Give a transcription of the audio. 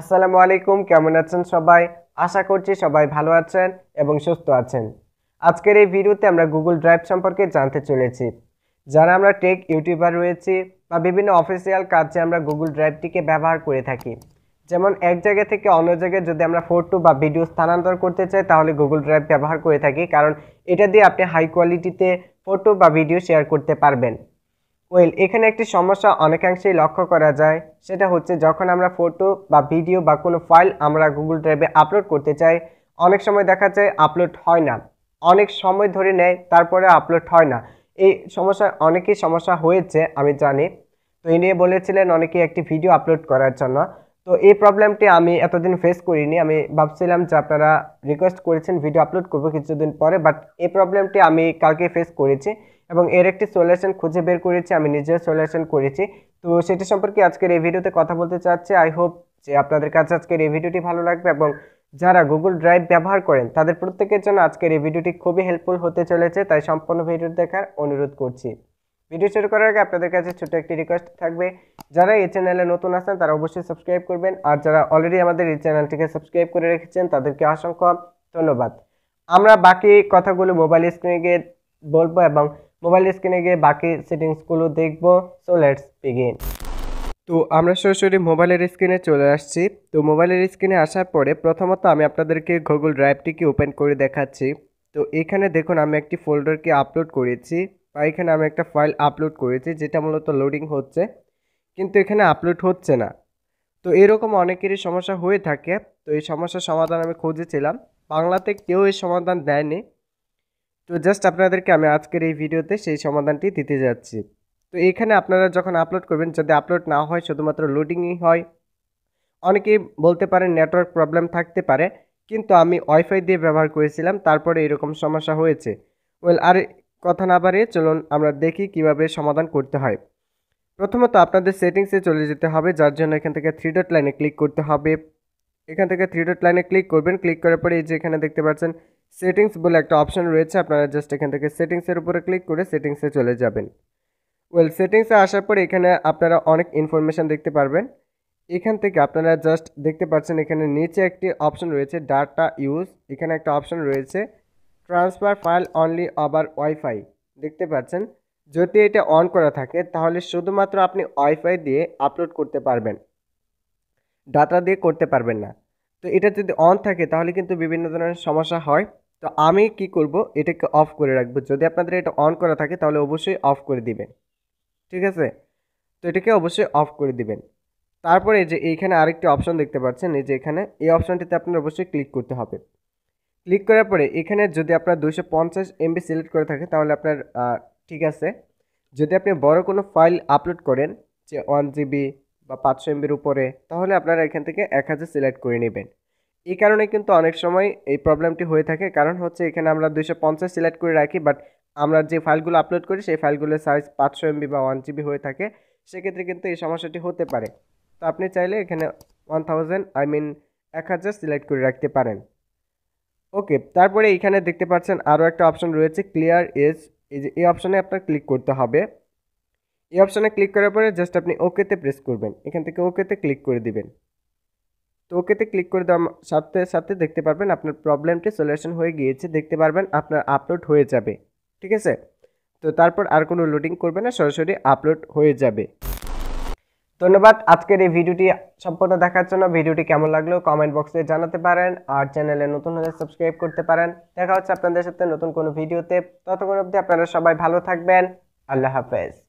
আসসালামু আলাইকুম কেমন আছেন সবাই আশা করছি সবাই ভালো আছেন এবং সুস্থ আছেন আজকের এই ভিডিওতে আমরা গুগল ড্রাইভ সম্পর্কে জানতে চলেছি যারা আমরা টেক ইউটিউবার রয়েছি বা বিভিন্ন অফিসিয়াল কাজে আমরা গুগল ড্রাইভটিকে ব্যবহার করে থাকি যেমন এক জায়গা থেকে অন্য জায়গায় যদি আমরা ফটো বা ভিডিও স্থানান্তর করতে চাই তাহলে গুগল ড্রাইভ ব্যবহার করে থাকি কারণ এটা দিয়ে আপনি হাই কোয়ালিটিতে ফটো বা ভিডিও শেয়ার করতে পারবেন ওয়েল এখানে একটি সমস্যা অনেকাংশেই লক্ষ্য করা যায় সেটা হচ্ছে যখন আমরা ফটো বা ভিডিও বা কোনো ফাইল আমরা গুগল ড্রাইভে আপলোড করতে চাই অনেক সময় দেখা যায় আপলোড হয় না অনেক সময় ধরে নেয় তারপরে আপলোড হয় না এই সমস্যা অনেকেই সমস্যা হয়েছে আমি জানি তো এই নিয়ে বলেছিলেন অনেকেই একটি ভিডিও আপলোড করার জন্য তো এই প্রবলেমটি আমি এতদিন ফেস করিনি আমি ভাবছিলাম যে আপনারা রিকোয়েস্ট করেছেন ভিডিও আপলোড করবো কিছুদিন পরে বাট এই প্রবলেমটি আমি কালকে ফেস করেছি এবং এর একটি সলিউশন খুঁজে বের করেছি আমি নিজেও সলিউশন করেছি তো সেটি সম্পর্কে আজকের এই ভিডিওতে কথা বলতে চাচ্ছি আই হোপ যে আপনাদের কাছে আজকের এই ভিডিওটি ভালো লাগবে এবং যারা গুগল ড্রাইভ ব্যবহার করেন তাদের প্রত্যেকের জন্য আজকের এই ভিডিওটি খুবই হেল্পফুল হতে চলেছে তাই সম্পূর্ণ ভিডিও দেখার অনুরোধ করছি ভিডিও শুরু করার আগে আপনাদের কাছে ছোট একটি রিকোয়েস্ট থাকবে যারা এই চ্যানেলে নতুন আছেন তারা অবশ্যই সাবস্ক্রাইব করবেন আর যারা অলরেডি আমাদের এই চ্যানেলটিকে সাবস্ক্রাইব করে রেখেছেন তাদেরকে অসংখ্য ধন্যবাদ আমরা বাকি কথাগুলো মোবাইল স্ক্রিনে গিয়ে বলবো এবং মোবাইল স্ক্রিনে গিয়ে বাকি সেটিংসগুলো দেখবো সো লেটস বিগিন তো আমরা সরাসরি মোবাইলের স্ক্রিনে চলে আসছি তো মোবাইলের স্ক্রিনে আসার পরে প্রথমত আমি আপনাদেরকে গুগল ড্রাইভটিকে ওপেন করে দেখাচ্ছি তো এখানে দেখুন আমি একটি ফোল্ডারকে আপলোড করেছি বা এখানে আমি একটা ফাইল আপলোড করেছি যেটা মূলত লোডিং হচ্ছে কিন্তু এখানে আপলোড হচ্ছে না তো এরকম অনেকেরই সমস্যা হয়ে থাকে তো এই সমস্যার সমাধান আমি খুঁজেছিলাম বাংলাতে কেউ এই সমাধান দেয়নি তো জাস্ট আপনাদেরকে আমি আজকের এই ভিডিওতে সেই সমাধানটি দিতে যাচ্ছি তো এখানে আপনারা যখন আপলোড করবেন যদি আপলোড না হয় শুধুমাত্র লোডিংই হয় অনেকেই বলতে পারেন নেটওয়ার্ক প্রবলেম থাকতে পারে কিন্তু আমি ওয়াইফাই দিয়ে ব্যবহার করেছিলাম তারপরে এরকম সমস্যা হয়েছে ওয়েল আর কথা না বাড়িয়ে চলুন আমরা দেখি কিভাবে সমাধান করতে হয় প্রথমত আপনাদের সেটিংসে চলে যেতে হবে যার জন্য এখান থেকে থ্রি ডট লাইনে ক্লিক করতে হবে এখান থেকে থ্রি ডট লাইনে ক্লিক করবেন ক্লিক করার পরে এই যে এখানে দেখতে পাচ্ছেন সেটিংস বলে একটা অপশান রয়েছে আপনারা জাস্ট এখান থেকে সেটিংসের উপরে ক্লিক করে সেটিংসে চলে যাবেন ওয়েল সেটিংসে আসার পর এখানে আপনারা অনেক ইনফরমেশান দেখতে পারবেন এখান থেকে আপনারা জাস্ট দেখতে পাচ্ছেন এখানে নিচে একটি অপশন রয়েছে ডাটা ইউজ এখানে একটা অপশন রয়েছে ট্রান্সফার ফাইল অনলি আবার ওয়াইফাই দেখতে পাচ্ছেন যদি এটা অন করা থাকে তাহলে শুধুমাত্র আপনি ওয়াইফাই দিয়ে আপলোড করতে পারবেন ডাটা দিয়ে করতে পারবেন না তো এটা যদি অন থাকে তাহলে কিন্তু বিভিন্ন ধরনের সমস্যা হয় তো আমি কি করব এটাকে অফ করে রাখবো যদি আপনাদের এটা অন করা থাকে তাহলে অবশ্যই অফ করে দিবেন ঠিক আছে তো এটাকে অবশ্যই অফ করে দিবেন তারপরে যে এইখানে আরেকটি অপশন দেখতে পাচ্ছেন এই যে এখানে এই অপশনটিতে আপনার অবশ্যই ক্লিক করতে হবে ক্লিক করার পরে এখানে যদি আপনার দুইশো পঞ্চাশ এমবি সিলেক্ট করে থাকে তাহলে আপনার ঠিক আছে যদি আপনি বড় কোনো ফাইল আপলোড করেন যে ওয়ান জিবি বা পাঁচশো এমবির উপরে তাহলে আপনারা এখান থেকে এক হাজার সিলেক্ট করে নেবেন এই কারণে কিন্তু অনেক সময় এই প্রবলেমটি হয়ে থাকে কারণ হচ্ছে এখানে আমরা দুইশো পঞ্চাশ সিলেক্ট করে রাখি বাট আমরা যে ফাইলগুলো আপলোড করি সেই ফাইলগুলোর সাইজ পাঁচশো এমবি বা ওয়ান জিবি হয়ে থাকে সেক্ষেত্রে কিন্তু এই সমস্যাটি হতে পারে তো আপনি চাইলে এখানে ওয়ান থাউজেন্ড আই মিন এক হাজার সিলেক্ট করে রাখতে পারেন ওকে তারপরে এখানে দেখতে পাচ্ছেন আরও একটা অপশন রয়েছে ক্লিয়ার এজ এই যে এই অপশানে আপনার ক্লিক করতে হবে এই অপশানে ক্লিক করার পরে জাস্ট আপনি ওকেতে প্রেস করবেন এখান থেকে ওকেতে ক্লিক করে দিবেন তো ওকেতে ক্লিক করে দেওয়ার সাথে সাথে দেখতে পারবেন আপনার প্রবলেমটি সলিউশন হয়ে গিয়েছে দেখতে পারবেন আপনার আপলোড হয়ে যাবে ঠিক আছে তো তারপর আর কোনো লোডিং করবে না সরাসরি আপলোড হয়ে যাবে ধন্যবাদ আজকের এই ভিডিওটি সম্পূর্ণ দেখার জন্য ভিডিওটি কেমন লাগলো কমেন্ট বক্সে জানাতে পারেন আর চ্যানেলে নতুন হলে সাবস্ক্রাইব করতে পারেন দেখা হচ্ছে আপনাদের সাথে নতুন কোনো ভিডিওতে ততক্ষণ অবধি আপনারা সবাই ভালো থাকবেন আল্লাহ হাফেজ